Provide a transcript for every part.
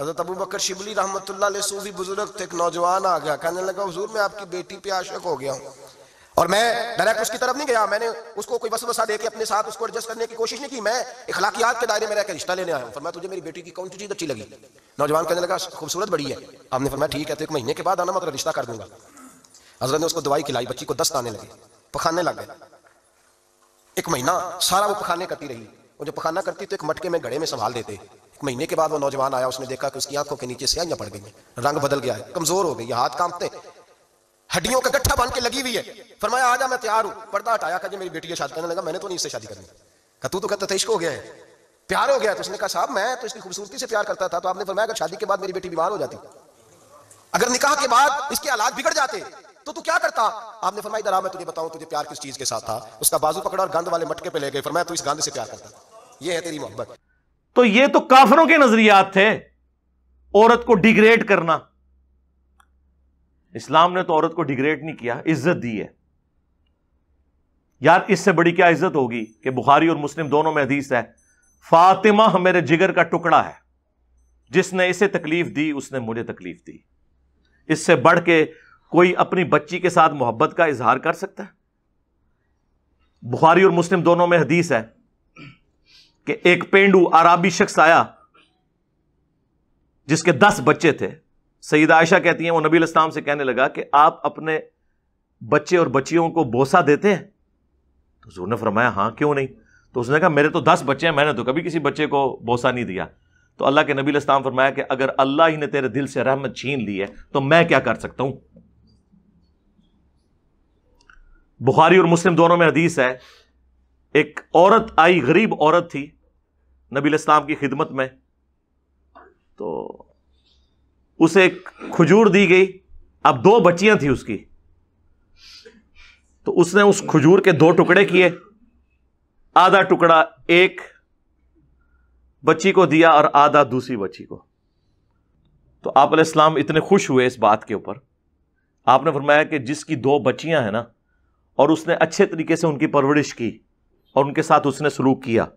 हजरत अबू बकर शिबली रहमत सूफी बुजुर्ग थे तो एक नौजवान आ गया कहने लगा हजूर मैं आपकी बेटी पे आशक हो गया हूँ और मैं डायरेक्ट उसकी तरफ नहीं गया मैंने उसको कोई बस वसा के अपने साथ उसको एडजस्ट करने की कोशिश नहीं की मैं इखलाकियात के दायरे में रहकर रिश्ता लेने आया हूँ फरमा तुझे मेरी बेटी की कौन सी चीज अच्छी लगी नौजवान कहने लगा खूबसूरत बड़ी है आपने फरमाया ठीक है तो एक महीने के बाद आना मतलब रिश्ता कर दूंगा हजरत ने उसको दवाई खिलाई बच्ची को दस्त आने लगे पखाने लग गए एक महीना सारा वो पखाने करती रही और जो पखाना करती तो एक मटके में गड़े में संभाल देते महीने के बाद वो नौजवान आया उसने देखा कि उसकी आंखों के नीचे सियाइयां पड़ गई रंग बदल गया है कमजोर हो गई हाथ कांपते हड्डियों का गट्ठा बन के लगी हुई है फरमाया आजा मैं तैयार हूं पर्दा हटाया कहा जी मेरी बेटी की शादी करने लगा मैंने तो नहीं इससे शादी करनी कहा तू तो कहता था इश्क हो गया है प्यार हो गया तो उसने कहा साहब मैं तो इसकी खूबसूरती से प्यार करता था तो आपने फरमाया शादी के बाद मेरी बेटी बीमार हो जाती अगर निकाह के बाद इसके हालात बिगड़ जाते तो तू क्या करता आपने फरमाया इधर मैं तुझे बताऊं तुझे प्यार किस चीज के साथ था उसका बाजू पकड़ा और गंद वाले मटके पे ले गए फरमाया तू इस गंद से प्यार करता ये है तेरी मोहब्बत तो ये तो काफरों के नजरियात थे औरत को डिग्रेड करना इस्लाम ने तो औरत को डिग्रेड नहीं किया इज्जत दी है यार इससे बड़ी क्या इज्जत होगी कि बुखारी और मुस्लिम दोनों में हदीस है फातिमा मेरे जिगर का टुकड़ा है जिसने इसे तकलीफ दी उसने मुझे तकलीफ दी इससे बढ़ के कोई अपनी बच्ची के साथ मोहब्बत का इजहार कर सकता है बुखारी और मुस्लिम दोनों में हदीस है कि एक पेंडू अराबी शख्स आया जिसके दस बच्चे थे सईद आयशा कहती हैं वो नबी इस्लाम से कहने लगा कि आप अपने बच्चे और बच्चियों को बोसा देते हैं तो जोर ने फरमाया हाँ क्यों नहीं तो उसने कहा मेरे तो दस बच्चे हैं मैंने तो कभी किसी बच्चे को बोसा नहीं दिया तो अल्लाह के नबी इस्लाम फरमाया कि अगर अल्लाह ही ने तेरे दिल से रहमत छीन ली है तो मैं क्या कर सकता हूं बुखारी और मुस्लिम दोनों में हदीस है एक औरत आई गरीब औरत थी नबी इस्लाम की खिदमत में तो उसे खजूर दी गई अब दो बच्चियां थी उसकी तो उसने उस खजूर के दो टुकड़े किए आधा टुकड़ा एक बच्ची को दिया और आधा दूसरी बच्ची को तो आप इस्लाम इतने खुश हुए इस बात के ऊपर आपने फरमाया कि जिसकी दो बच्चियां हैं ना और उसने अच्छे तरीके से उनकी परवरिश की और उनके साथ उसने सलूक किया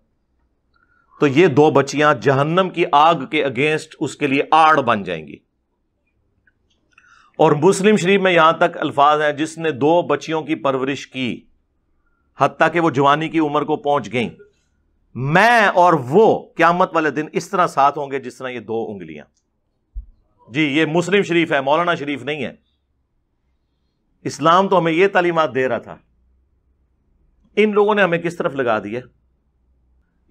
तो ये दो बच्चियां जहन्नम की आग के अगेंस्ट उसके लिए आड़ बन जाएंगी और मुस्लिम शरीफ में यहां तक अल्फाज हैं जिसने दो बच्चियों की परवरिश की हती कि वो जवानी की उम्र को पहुंच गई मैं और वो क्यामत वाले दिन इस तरह साथ होंगे जिस तरह ये दो उंगलियां जी ये मुस्लिम शरीफ है मौलाना शरीफ नहीं है इस्लाम तो हमें यह तालीमत दे रहा था इन लोगों ने हमें किस तरफ लगा दिया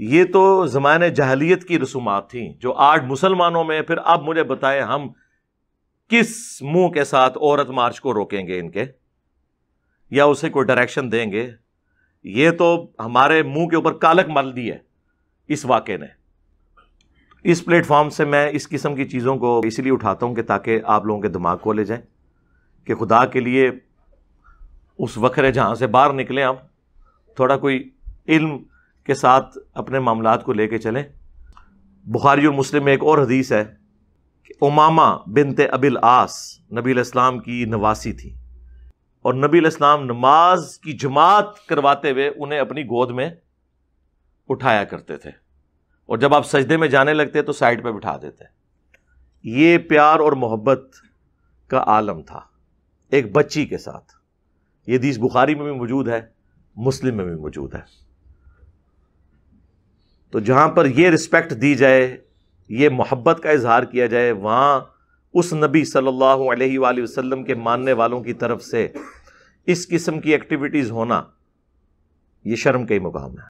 ये तो जमाने जहलीत की रसूमात थी जो आज मुसलमानों में फिर अब मुझे बताए हम किस मुंह के साथ औरत मार्च को रोकेंगे इनके या उसे कोई डायरेक्शन देंगे ये तो हमारे मुंह के ऊपर कालक मल दी है इस वाक़े ने इस प्लेटफॉर्म से मैं इस किस्म की चीज़ों को इसलिए उठाता हूँ कि ताकि आप लोगों के दिमाग को ले जाए कि खुदा के लिए उस वक्र जहां से बाहर निकले आप थोड़ा कोई इल्म के साथ अपने मामला को लेके चलें बुखारी और मुस्लिम में एक और हदीस है कि उमामा बिनते अबिल आस नबी इस्लाम की नवासी थी और नबी इस्लाम नमाज की जमात करवाते हुए उन्हें अपनी गोद में उठाया करते थे और जब आप सजदे में जाने लगते तो साइड पर बिठा देते ये प्यार और मोहब्बत का आलम था एक बच्ची के साथ ये हदीस बुखारी में भी मौजूद है मुस्लिम में भी मौजूद है तो जहाँ पर यह रिस्पेक्ट दी जाए ये मोहब्बत का इजहार किया जाए वहाँ उस नबी सल्लल्लाहु अलैहि वसल्लम के मानने वालों की तरफ से इस किस्म की एक्टिविटीज़ होना ये शर्म का ही मुकाम है